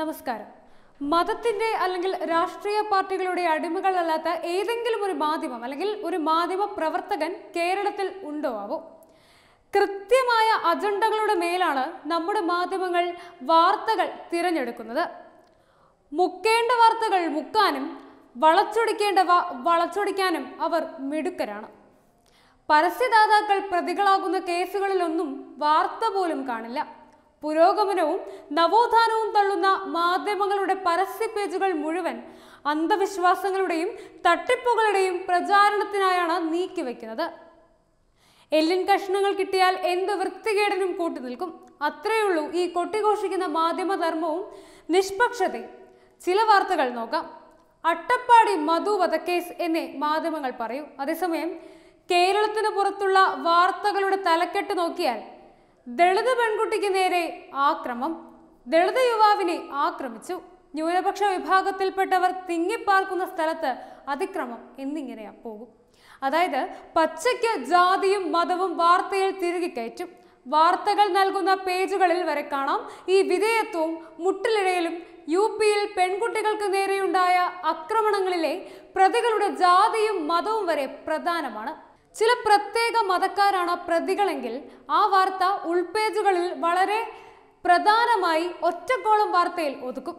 നമസ്കാരം മതത്തിന്റെ അല്ലെങ്കിൽ രാഷ്ട്രീയ പാർട്ടികളുടെ അടിമകളല്ലാത്ത ഏതെങ്കിലും ഒരു മാധ്യമം അല്ലെങ്കിൽ ഒരു മാധ്യമ പ്രവർത്തകൻ കേരളത്തിൽ ഉണ്ടോ ആവോ കൃത്യമായ അജണ്ടകളുടെ മേലാണ് നമ്മുടെ മാധ്യമങ്ങൾ വാർത്തകൾ തിരഞ്ഞെടുക്കുന്നത് മുക്കേണ്ട വാർത്തകൾ മുക്കാനും വളച്ചൊടിക്കേണ്ടവ വളച്ചൊടിക്കാനും അവർ മിടുക്കരാണ് പരസ്യദാതാക്കൾ പ്രതികളാകുന്ന കേസുകളിലൊന്നും വാർത്ത പോലും കാണില്ല പുരോഗമനവും നവോത്ഥാനവും തള്ളുന്ന മാധ്യമങ്ങളുടെ പരസ്യ പേജുകൾ മുഴുവൻ അന്ധവിശ്വാസങ്ങളുടെയും തട്ടിപ്പുകളുടെയും പ്രചാരണത്തിനായാണ് നീക്കിവെക്കുന്നത് എല്ലിൻ കഷ്ണങ്ങൾ കിട്ടിയാൽ എന്ത് വൃത്തികേടനും കൂട്ടി നിൽക്കും അത്രയുള്ളൂ ഈ കൊട്ടിഘോഷിക്കുന്ന മാധ്യമധർമ്മവും നിഷ്പക്ഷതയും ചില വാർത്തകൾ നോക്കാം അട്ടപ്പാടി മധു വധക്കേസ് എന്നേ മാധ്യമങ്ങൾ പറയും അതേസമയം കേരളത്തിന് പുറത്തുള്ള വാർത്തകളുടെ തലക്കെട്ട് നോക്കിയാൽ ദളിത് പെൺകുട്ടിക്ക് നേരെ ആക്രമം ദളിത് യുവാവിനെ ആക്രമിച്ചു ന്യൂനപക്ഷ വിഭാഗത്തിൽപ്പെട്ടവർ തിങ്ങിപ്പാർക്കുന്ന സ്ഥലത്ത് അതിക്രമം എന്നിങ്ങനെ പോകും അതായത് പച്ചയ്ക്ക് ജാതിയും മതവും വാർത്തയിൽ തിരികെ കയറ്റും വാർത്തകൾ നൽകുന്ന പേജുകളിൽ വരെ കാണാം ഈ വിധേയത്വവും മുട്ടിലിഴയിലും യു പിയിൽ പെൺകുട്ടികൾക്ക് നേരെയുണ്ടായ ആക്രമണങ്ങളിലെ പ്രതികളുടെ ജാതിയും മതവും വരെ പ്രധാനമാണ് ചില പ്രത്യേക മതക്കാരാണ് പ്രതികളെങ്കിൽ ആ വാർത്ത ഉൾപേജുകളിൽ വളരെ പ്രധാനമായി ഒറ്റക്കോളം വാർത്തയിൽ ഒതുക്കും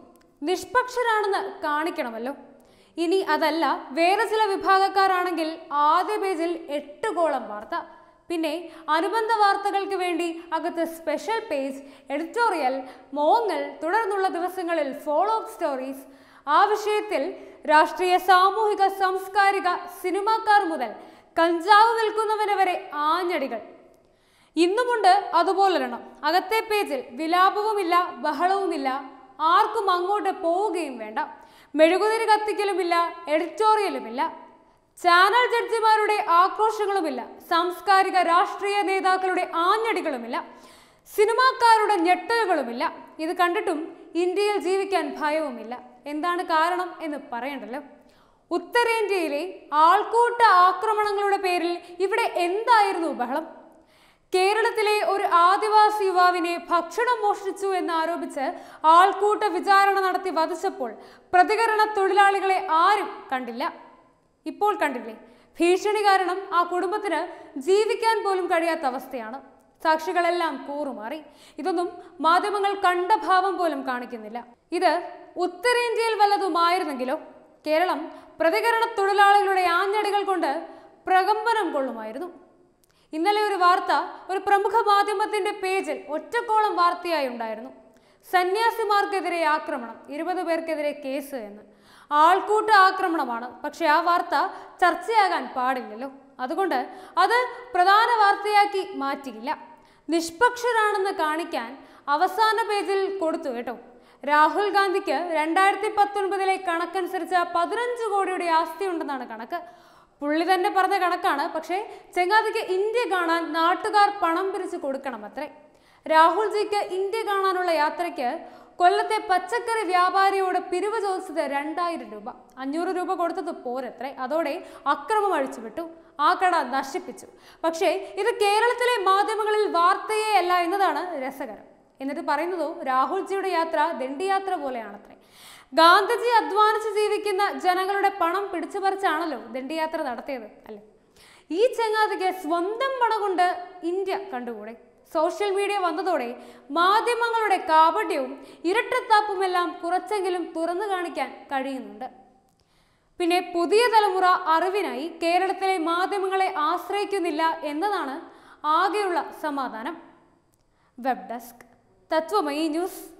നിഷ്പക്ഷരാണെന്ന് കാണിക്കണമല്ലോ ഇനി അതല്ല വേറെ ചില വിഭാഗക്കാരാണെങ്കിൽ ആദ്യ പേജിൽ എട്ട് കോളം വാർത്ത പിന്നെ അനുബന്ധ വാർത്തകൾക്ക് വേണ്ടി അകത്ത് സ്പെഷ്യൽ പേജ് എഡിറ്റോറിയൽ മോങ്ങൽ തുടർന്നുള്ള ദിവസങ്ങളിൽ ഫോളോ അപ്പ് സ്റ്റോറീസ് ആ വിഷയത്തിൽ രാഷ്ട്രീയ സാമൂഹിക സാംസ്കാരിക സിനിമാക്കാർ മുതൽ കഞ്ചാവ് വിൽക്കുന്നവന് വരെ ആഞ്ഞടികൾ ഇന്നുമുണ്ട് അതുപോലൊരെണ്ണം അകത്തെ പേജിൽ വിലാപവുമില്ല ബഹളവുമില്ല ആർക്കും അങ്ങോട്ട് പോവുകയും വേണ്ട മെഴുകുതിരി കത്തിക്കലുമില്ല എഡിറ്റോറിയലുമില്ല ചാനൽ ജഡ്ജിമാരുടെ ആഘോഷങ്ങളുമില്ല സാംസ്കാരിക രാഷ്ട്രീയ നേതാക്കളുടെ ആഞ്ഞടികളുമില്ല സിനിമാക്കാരുടെ ഞെട്ടലുകളുമില്ല ഇത് കണ്ടിട്ടും ഇന്ത്യയിൽ ജീവിക്കാൻ ഭയവുമില്ല എന്താണ് കാരണം എന്ന് പറയണ്ടല്ലോ ഉത്തരേന്ത്യയിലെ ആൾക്കൂട്ട ആക്രമണങ്ങളുടെ പേരിൽ ഇവിടെ എന്തായിരുന്നു ബഹളം കേരളത്തിലെ ഒരു ആദിവാസി യുവാവിനെ ഭക്ഷണം മോഷ്ടിച്ചു എന്നാരോപിച്ച് ആൾക്കൂട്ട വിചാരണ നടത്തി വധിച്ചപ്പോൾ പ്രതികരണ തൊഴിലാളികളെ ആരും കണ്ടില്ല ഇപ്പോൾ കണ്ടില്ലേ ഭീഷണി കാരണം ആ കുടുംബത്തിന് ജീവിക്കാൻ പോലും കഴിയാത്ത അവസ്ഥയാണ് സാക്ഷികളെല്ലാം കൂറുമാറി ഇതൊന്നും മാധ്യമങ്ങൾ കണ്ട ഭാവം പോലും കാണിക്കുന്നില്ല ഇത് ഉത്തരേന്ത്യയിൽ വല്ലതുമായിരുന്നെങ്കിലോ കേരളം പ്രതികരണ തൊഴിലാളികളുടെ ആഞ്ഞടികൾ കൊണ്ട് പ്രകമ്പനം കൊള്ളുമായിരുന്നു ഇന്നലെ ഒരു വാർത്ത ഒരു പ്രമുഖ മാധ്യമത്തിന്റെ പേജിൽ ഒറ്റക്കോളം വാർത്തയായി ഉണ്ടായിരുന്നു സന്യാസിമാർക്കെതിരെ ആക്രമണം ഇരുപത് പേർക്കെതിരെ കേസ് എന്ന് ആൾക്കൂട്ട ആക്രമണമാണ് പക്ഷെ ആ വാർത്ത ചർച്ചയാകാൻ പാടില്ലല്ലോ അതുകൊണ്ട് അത് പ്രധാന വാർത്തയാക്കി മാറ്റിയില്ല നിഷ്പക്ഷരാണെന്ന് കാണിക്കാൻ അവസാന പേജിൽ കൊടുത്തു കേട്ടോ രാഹുൽ ഗാന്ധിക്ക് രണ്ടായിരത്തി പത്തൊൻപതിലെ കണക്കനുസരിച്ച് പതിനഞ്ച് കോടിയുടെ ആസ്തി ഉണ്ടെന്നാണ് കണക്ക് പുള്ളി തന്നെ പറഞ്ഞ കണക്കാണ് പക്ഷേ ചെങ്ങാതിക്ക് ഇന്ത്യ കാണാൻ നാട്ടുകാർ പണം പിരിച്ചു കൊടുക്കണമത്രേ രാഹുൽജിക്ക് ഇന്ത്യ കാണാനുള്ള യാത്രയ്ക്ക് കൊല്ലത്തെ പച്ചക്കറി വ്യാപാരിയോട് പിരിവ് ചോദിച്ചത് രണ്ടായിരം രൂപ അഞ്ഞൂറ് രൂപ കൊടുത്തത് പോരത്രേ അതോടെ അക്രമം അഴിച്ചുവിട്ടു ആ കട നശിപ്പിച്ചു പക്ഷേ ഇത് കേരളത്തിലെ മാധ്യമങ്ങളിൽ വാർത്തയേ അല്ല എന്നതാണ് രസകരം എന്നിട്ട് പറയുന്നതോ രാഹുൽജിയുടെ യാത്ര ദണ്ഡിയാത്ര പോലെയാണത്രേ ഗാന്ധിജി അധ്വാനിച്ച് ജീവിക്കുന്ന ജനങ്ങളുടെ പണം പിടിച്ചുപറിച്ചാണല്ലോ ദണ്ഡിയാത്ര നടത്തിയത് അല്ലേ ഈ ചങ്ങാതിക്ക് സ്വന്തം പണം കൊണ്ട് ഇന്ത്യ കണ്ടുകൂടെ സോഷ്യൽ മീഡിയ വന്നതോടെ മാധ്യമങ്ങളുടെ കാപട്യവും ഇരട്ടത്താപ്പുമെല്ലാം കുറച്ചെങ്കിലും തുറന്നു കാണിക്കാൻ കഴിയുന്നുണ്ട് പിന്നെ പുതിയ തലമുറ അറിവിനായി കേരളത്തിലെ മാധ്യമങ്ങളെ ആശ്രയിക്കുന്നില്ല എന്നതാണ് ആകെയുള്ള സമാധാനം web desk Está tua mãe, Inus?